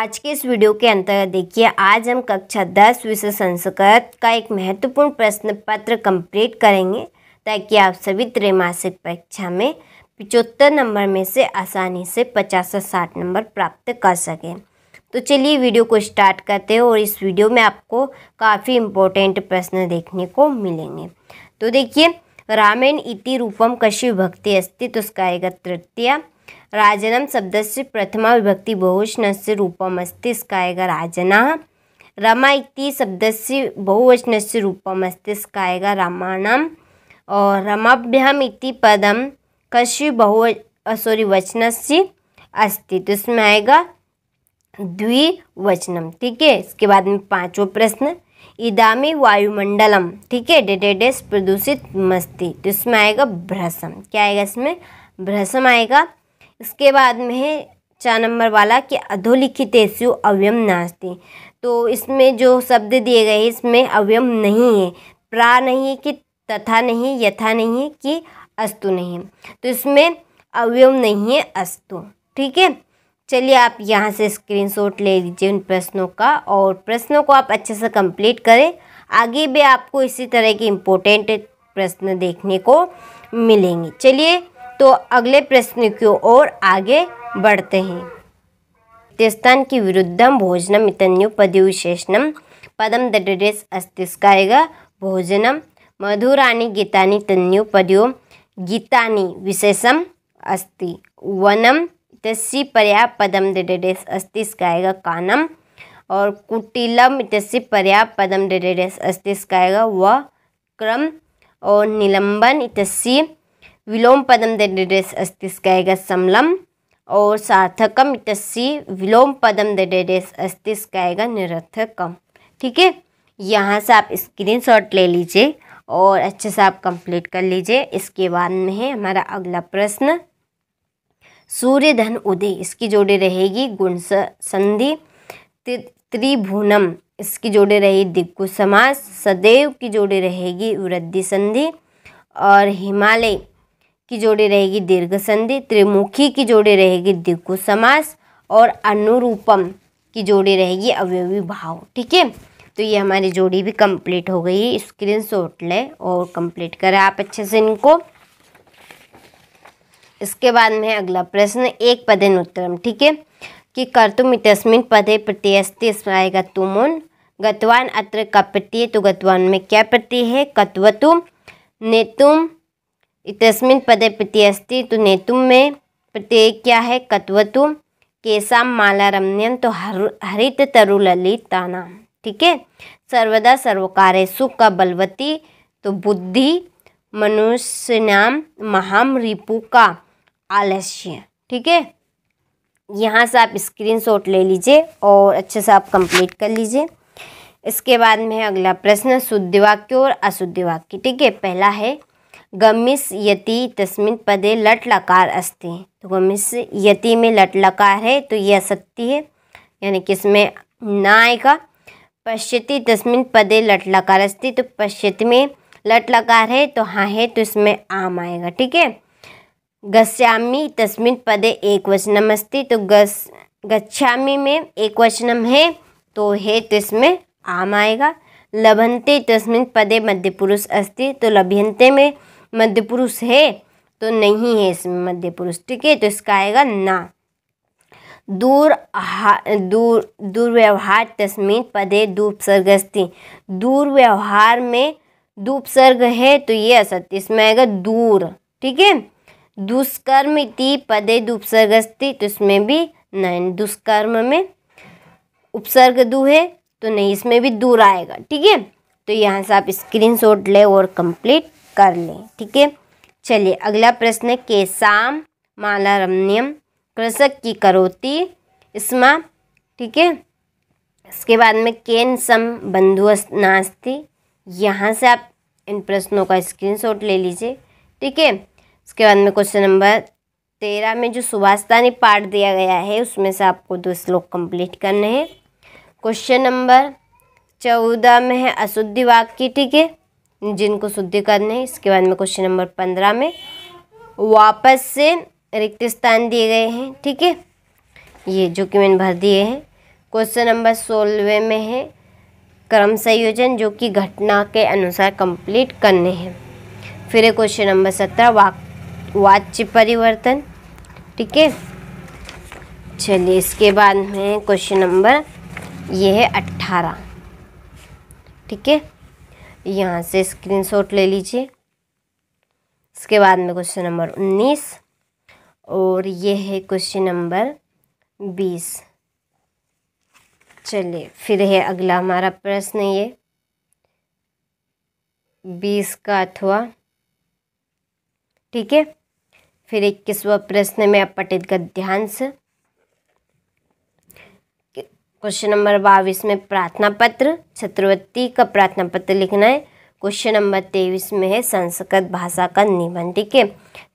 आज के इस वीडियो के अंतर्गत देखिए आज हम कक्षा दस विषय संस्कृत का एक महत्वपूर्ण प्रश्न पत्र कंप्लीट करेंगे ताकि आप सभी त्रैमासिक परीक्षा में पिचहत्तर नंबर में से आसानी से पचास से साठ नंबर प्राप्त कर सकें तो चलिए वीडियो को स्टार्ट करते हैं और इस वीडियो में आपको काफ़ी इम्पोर्टेंट प्रश्न देखने को मिलेंगे तो देखिए रामेण इति रूपम कशी भक्ति अस्ति तो उसका एक तृतीया शब्द राजनं शब्दस्य प्रथमाविभक्ति बहुवचनस्य रूपमस्ति स्कायग राजना रमा इति शब्द शब्दस्य बहुवचनस्य रूपमस्ति स्कायग रामाणाम् और रमाभ्याम इति पदम कश्य बहु सॉरी वचन से अस्ति तो इसमें आएगा द्विवचनम ठीक है इसके बाद में पांचवा प्रश्न इदामी वायुमंडलम ठीक है डेटेडेस प्रदूषित मस्ती तो इसमें आएगा भ्रसम क्या आएगा इसमें भ्रसम आएगा इसके बाद में है चार नंबर वाला कि अधोलिखित अधोलिखितेशु अवयम नास्ति तो इसमें जो शब्द दिए गए इसमें अवयम नहीं है प्रा नहीं है कि तथा नहीं यथा नहीं है कि अस्तु नहीं तो इसमें अवयव नहीं है अस्तु ठीक है चलिए आप यहाँ से स्क्रीनशॉट ले लीजिए उन प्रश्नों का और प्रश्नों को आप अच्छे से कंप्लीट करें आगे भी आपको इसी तरह के इम्पोर्टेंट प्रश्न देखने को मिलेंगे चलिए तो अगले प्रश्न की ओर आगे बढ़ते हैं तिस्तान की विरुद्धम भोजनम इतन्यु पद विशेषणम पदम दडेस अस्तिष्काय भोजनम मधुराणी गीतानी तन्यु पदों गीतानी विशेषम अस्ति वनम तस्सी पर्या पदम दडेस अस्तिष्काय कानम और कुटिलम तस्सी पर्या पदम डेडेस अस्तिष्काय व क्रम और निलंबन तस्सी विलोम पदम दस अस्ति स्कैग समलम और सार्थकम इतस्सी विलोम पदम दस अस्ति स्कैग निरर्थकम ठीक है यहाँ से आप स्क्रीनशॉट ले लीजिए और अच्छे से आप कंप्लीट कर लीजिए इसके बाद में है हमारा अगला प्रश्न सूर्य धन उदय इसकी जोड़ी रहेगी गुण संधि त्रिभुनम इसकी जोड़ी रहेगी दिग्गु समास सदैव की जोड़ी रहेगी वृद्धि संधि और हिमालय की जोड़ी रहेगी दीर्घ संधि त्रिमुखी की जोड़ी रहेगी दिग्गु समास और अनुरूपम की जोड़ी रहेगी अवयवी भाव ठीक है तो ये हमारी जोड़ी भी कंप्लीट हो गई स्क्रीन शॉट ले और कंप्लीट करें आप अच्छे से इनको इसके बाद में अगला प्रश्न एक पदेन उत्तरम ठीक है कि कर्तुम इतस्मिन पदे आएगा तुम तुमुन गतवान अत्र का प्रत्यय तो गतवान में क्या प्रत्यय है कत्वतुम नेतुम इतस्मिन पदे प्रति अस्ति तो नेतुम में प्रत्यय क्या है कत्वतु केसाम माला मालारम्यम तो हर हरित तरुललिताना ठीक है सर्वदा सुख का बलवती तो बुद्धि नाम महाम रिपु का आलस्य ठीक है यहाँ से आप स्क्रीनशॉट ले लीजिए और अच्छे से आप कंप्लीट कर लीजिए इसके बाद में है अगला प्रश्न शुद्ध वाक्य और अशुद्ध वाक्य ठीक है पहला है गमिस यति तस्मिन पदे लट लकार अस्ति तो गमिस यति में लट लकार है तो यह सत्य है यानी कि इसमें ना आएगा पश्यति तस्मिन पदे लट लकार अस्ति तो पश्यति में लट लकार है तो हाँ है तो इसमें आम आएगा ठीक है गस्यामी तस्मिन पदे एक वचनम अस्ति तो गस गच्छामी में एक वचनम है तो है तो इसमें आम आएगा लभंते तस्मिन पदे मध्य पुरुष अस्ति तो लभ्यंते में मध्य पुरुष है तो नहीं है इसमें मध्य पुरुष ठीक है तो इसका आएगा ना दूर दूर दुर्व्यवहार तस्मीन पदे दूपसर्ग अस्ति दुर्व्यवहार में दूपसर्ग है तो ये असत्य इसमें आएगा दूर ठीक है दुष्कर्म ती पदे दुपसर्ग तो इसमें भी नहीं दुष्कर्म में उपसर्ग दू है तो नहीं इसमें भी दूर आएगा ठीक है तो यहाँ से आप स्क्रीनशॉट ले और कंप्लीट कर लें ठीक है चलिए अगला प्रश्न है केसाम माला रमनियम कृषक की करोती स्मा ठीक है इसके बाद में केन सम बंधु नास्ती यहाँ से आप इन प्रश्नों का स्क्रीनशॉट ले लीजिए ठीक है उसके बाद में क्वेश्चन नंबर तेरह में जो सुभाषतानी पाठ दिया गया है उसमें से आपको दो श्लोक कंप्लीट करने हैं क्वेश्चन नंबर चौदह में है अशुद्धि वाक्य ठीक है जिनको शुद्धिकरण करने है इसके बाद में क्वेश्चन नंबर पंद्रह में वापस से रिक्त स्थान दिए गए हैं ठीक है ये जो कि मैंने भर दिए हैं क्वेश्चन नंबर सोलहवें में है क्रम संयोजन जो कि घटना के अनुसार कंप्लीट करने हैं फिर है क्वेश्चन नंबर सत्रह वाक वाच्य परिवर्तन ठीक है चलिए इसके बाद में क्वेश्चन नंबर ये है अट्ठारह ठीक है यहाँ से स्क्रीनशॉट ले लीजिए इसके बाद में क्वेश्चन नंबर उन्नीस और ये है क्वेश्चन नंबर बीस चलिए फिर है अगला हमारा प्रश्न ये बीस का अथवा ठीक है फिर इक्कीसवा प्रश्न में आप पटेद का ध्यान से क्वेश्चन नंबर बाईस में प्रार्थना पत्र छत्रवती का प्रार्थना पत्र लिखना है क्वेश्चन नंबर तेईस में है संस्कृत भाषा का निबंध ठीक है